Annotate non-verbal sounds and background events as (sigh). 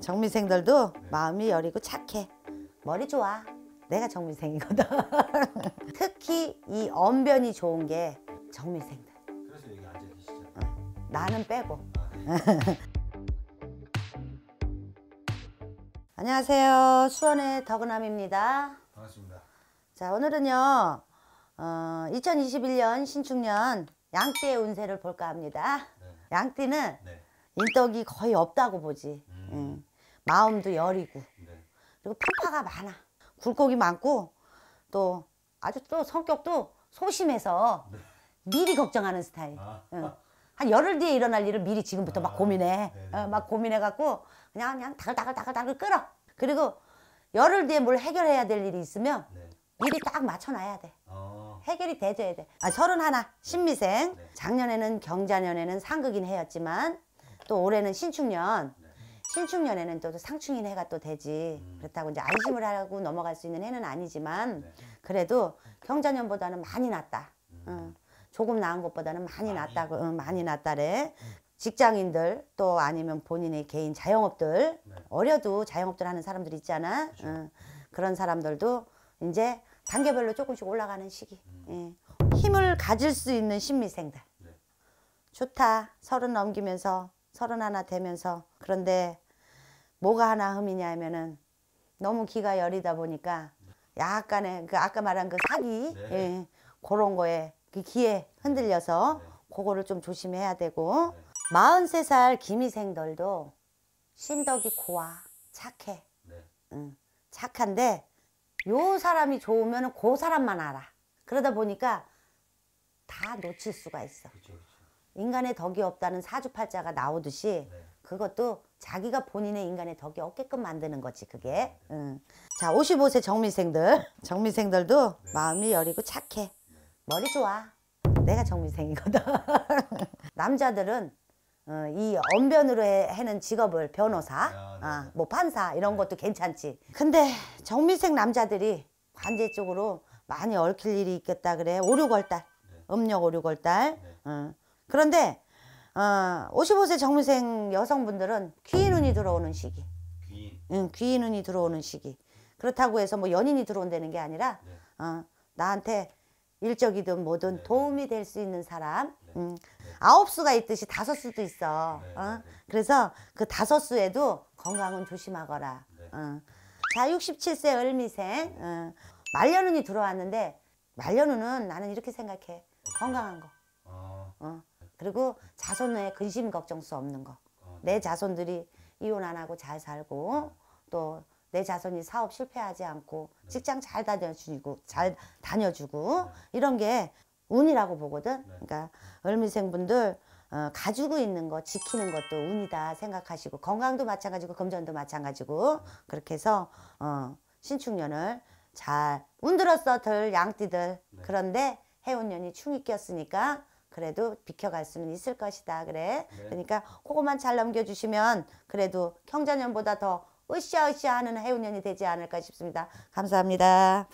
정민생들도 마음이 여리고 착해 머리 좋아 내가 정민생이거든 (laughs) 특히 이 언변이 좋은 게 정민생들 그래서 여기 앉아 계시죠 어. 나는 빼고 아, 네. (laughs) 안녕하세요 수원의 더그남입니다 반갑습니다 자 오늘은요 어, 2021년 신축년 양띠의 운세를 볼까 합니다. 네. 양띠는 네. 인덕이 거의 없다고 보지. 음. 응. 마음도 여리고 네. 그리고 편파가 많아 굴곡이 많고 또 아주 또 성격도 소심해서 네. 미리 걱정하는 스타일 아. 응. 한 열흘 뒤에 일어날 일을 미리 지금부터 아. 막 고민해 네. 어, 막 고민해갖고 그냥 그냥 다글다글다글다글 끌어 그리고 열흘 뒤에 뭘 해결해야 될 일이 있으면 네. 미리 딱 맞춰놔야 돼 어. 해결이 돼줘야 돼 아, 서른 하나 신미생 네. 작년에는 경자년에는 상극인 해였지만 또 올해는 신축년 신축년에는또 상충인 해가 또 되지 음. 그렇다고 이제 안심을 하고 넘어갈 수 있는 해는 아니지만 네. 그래도 경자년보다는 많이 낫다 음. 응. 조금 나은 것보다는 많이, 낫다고 응, 많이 낫다래 음. 직장인들 또 아니면 본인의 개인 자영업들 네. 어려도 자영업들 하는 사람들 있잖아 그렇죠. 응. 그런 사람들도 이제 단계별로 조금씩 올라가는 시기 음. 예. 힘을 가질 수 있는 심리생들 네. 좋다 서른 넘기면서 서른 하나 되면서 그런데 뭐가 하나 흠이냐 하면은 너무 기가 여리다 보니까 약간의 그 아까 말한 그 사기 네. 예, 그런 거에 그 기에 흔들려서 네. 그거를 좀 조심해야 되고 네. 43살 김희생들도 신덕이 고와 착해 네. 응, 착한데 요 사람이 좋으면 그 사람만 알아 그러다 보니까 다 놓칠 수가 있어 그쵸, 그쵸. 인간의 덕이 없다는 사주팔자가 나오듯이 네. 그것도 자기가 본인의 인간의 덕이 없게끔 만드는 거지 그게 네. 응. 자 55세 정민생들정민생들도 (laughs) 마음이 여리고 착해 네. 머리 좋아 내가 정민생이거든 (laughs) 남자들은 어, 이 언변으로 해, 는 직업을 변호사, 야, 아, 네, 아, 뭐 판사 이런 네. 것도 괜찮지. 근데 정민생 남자들이 관제 쪽으로 많이 얽힐 일이 있겠다 그래. 오류월달 음력 오류월달 어. 그런데 어, 55세 정문생 여성분들은 귀인운이 들어오는 시기. 귀인. 응, 귀인운이 들어오는 시기. 그렇다고 해서 뭐 연인이 들어온다는 게 아니라 네. 어, 나한테 일적이든 뭐든 네. 도움이 될 수 있는 사람. 네. 음. 아홉 수가 있듯이 다섯 수도 있어. 네, 네, 어? 그래서 그 다섯 수에도 건강은 조심하거라. 어. 자, 67세 을미생. 어. 말년운이 들어왔는데 말년운은 나는 이렇게 생각해. 건강한 거. 아. 어. 그리고 자손의 근심 걱정 수 없는 거. 아, 네. 내 자손들이 이혼 안 하고 잘 살고 또 내 자손이 사업 실패하지 않고 네. 직장 잘 다녀주고 잘 네. 다녀주고 이런 게 운이라고 보거든. 그러니까 을미생분들 어, 가지고 있는 거 지키는 것도 운이다 생각하시고 건강도 마찬가지고 금전도 마찬가지고 그렇게 해서 어, 신축년을 잘 운들었어 들 양띠들 그런데 해운년이 충이 꼈으니까 그래도 비켜갈 수는 있을 것이다. 그래. 네. 그러니까 그것만 잘 넘겨주시면 그래도 형자년보다더 으쌰으쌰 하는 해운년이 되지 않을까 싶습니다. 감사합니다.